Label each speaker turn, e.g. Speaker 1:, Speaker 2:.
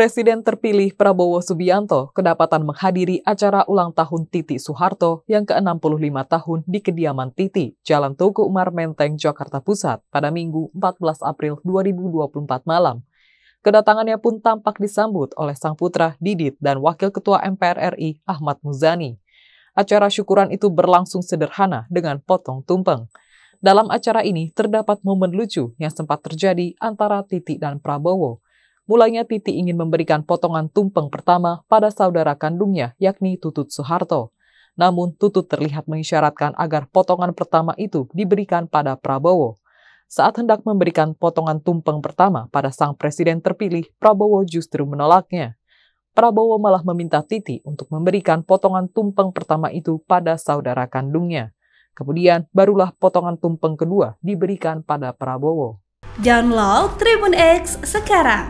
Speaker 1: Presiden terpilih Prabowo Subianto kedapatan menghadiri acara ulang tahun Titi Soeharto yang ke-65 tahun di kediaman Titi, Jalan Tugu Umar Menteng, Jakarta Pusat pada Minggu 14 April 2024 malam. Kedatangannya pun tampak disambut oleh sang putra Didit dan Wakil Ketua MPR RI Ahmad Muzani. Acara syukuran itu berlangsung sederhana dengan potong tumpeng. Dalam acara ini terdapat momen lucu yang sempat terjadi antara Titi dan Prabowo – mulanya Titi ingin memberikan potongan tumpeng pertama pada saudara kandungnya yakni Tutut Soeharto. Namun Tutut terlihat mengisyaratkan agar potongan pertama itu diberikan pada Prabowo. Saat hendak memberikan potongan tumpeng pertama pada sang presiden terpilih, Prabowo justru menolaknya. Prabowo malah meminta Titi untuk memberikan potongan tumpeng pertama itu pada saudara kandungnya. Kemudian barulah potongan tumpeng kedua diberikan pada Prabowo.
Speaker 2: Download Tribun X sekarang.